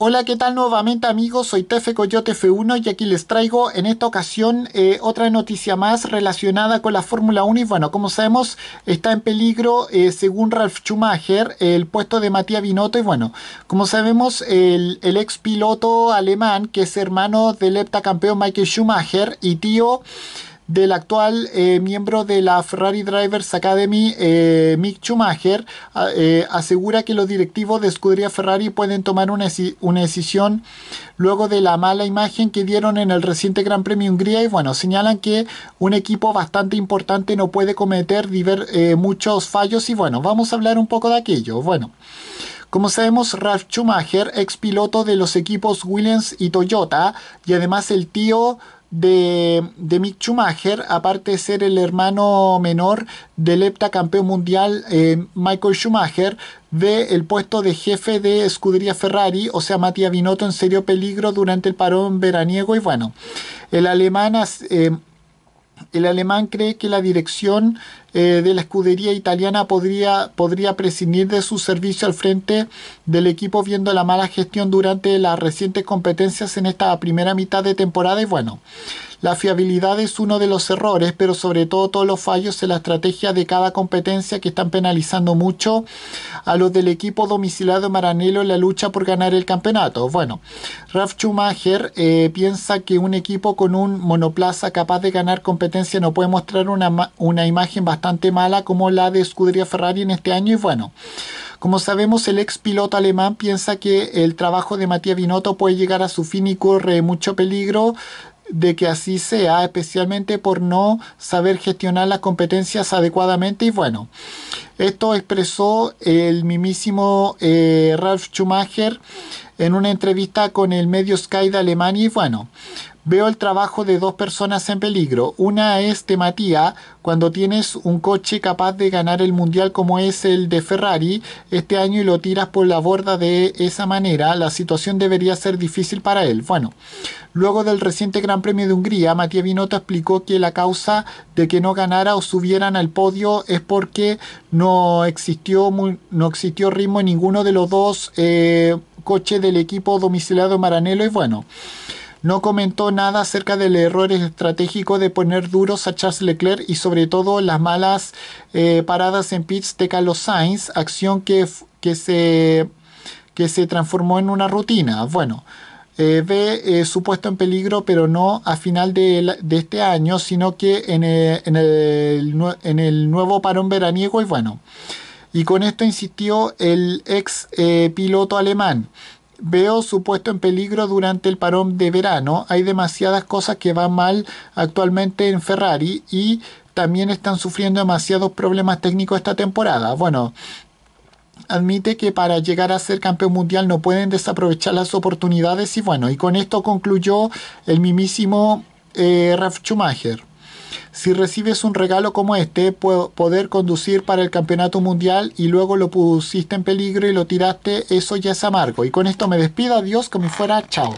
Hola, ¿qué tal nuevamente amigos? Soy Tefe Coyote F1 y aquí les traigo en esta ocasión eh, otra noticia más relacionada con la Fórmula 1 y bueno, como sabemos está en peligro eh, según Ralf Schumacher el puesto de Matías Binotto y bueno, como sabemos el, el, ex piloto alemán que es hermano del heptacampeón Michael Schumacher y tío del actual eh, miembro de la Ferrari Drivers Academy, eh, Mick Schumacher, eh, asegura que los directivos de escudería Ferrari pueden tomar una, una, decisión luego de la mala imagen que dieron en el reciente Gran Premio Hungría y bueno, señalan que un equipo bastante importante no puede cometer muchos fallos y bueno, vamos a hablar un poco de aquello. Bueno. Como sabemos, Ralf Schumacher, ex piloto de los equipos Williams y Toyota, y además el tío de, de Mick Schumacher, aparte de ser el hermano menor del heptacampeón mundial eh, Michael Schumacher, ve el puesto de jefe de escudería Ferrari, o sea, Mattia Binotto en serio peligro durante el parón veraniego y bueno, el alemán... Eh, el alemán cree que la dirección eh, de la escudería italiana podría, podría prescindir de su servicio al frente del equipo viendo la mala gestión durante las recientes competencias en esta primera mitad de temporada. Y bueno, la fiabilidad es uno de los errores, pero sobre todo todos los fallos en la estrategia de cada competencia que están penalizando mucho a los del equipo domiciliado maranelo en la lucha por ganar el campeonato. Bueno, Ralf Schumacher eh, piensa que un equipo con un monoplaza capaz de ganar competencia no puede mostrar una, imagen bastante mala como la de Scuderia Ferrari en este año y bueno. Como sabemos, el ex piloto alemán piensa que el trabajo de Matías Binotto puede llegar a su fin y corre mucho peligro de que así sea, especialmente por no saber gestionar las competencias adecuadamente. Y bueno, esto expresó el mimísimo eh, Ralf Schumacher en una entrevista con el medio Sky de Alemania. Y bueno, veo el trabajo de dos personas en peligro. Una es de Matías... cuando tienes un coche capaz de ganar el mundial como es el de Ferrari este año y lo tiras por la borda de esa manera, la situación debería ser difícil para él. Bueno, luego del reciente Gran Premio de Hungría, Matías Binotto explicó que la causa de que no ganara o subieran al podio es porque no existió, no existió ritmo en ninguno de los dos eh, coches del equipo domiciliado Maranello y bueno. No comentó nada acerca del error estratégico de poner duros a Charles Leclerc y sobre todo las malas eh, paradas en pits de Carlos Sainz, acción que, que, se, que se transformó en una rutina. Bueno, eh, ve eh, su puesto en peligro, pero no a final de, este año, sino que en el, en, el, nuevo parón veraniego y bueno. Y con esto insistió el ex piloto alemán veo su puesto en peligro durante el parón de verano. Hay demasiadas cosas que van mal actualmente en Ferrari y también están sufriendo demasiados problemas técnicos esta temporada. Bueno, admite que para llegar a ser campeón mundial no pueden desaprovechar las oportunidades y bueno, y con esto concluyó el mismísimo eh, Ralf Schumacher si recibes un regalo como este, poder conducir para el campeonato mundial y luego lo pusiste en peligro y lo tiraste, eso ya es amargo. Y con esto me despido, adiós, como fuera, chao.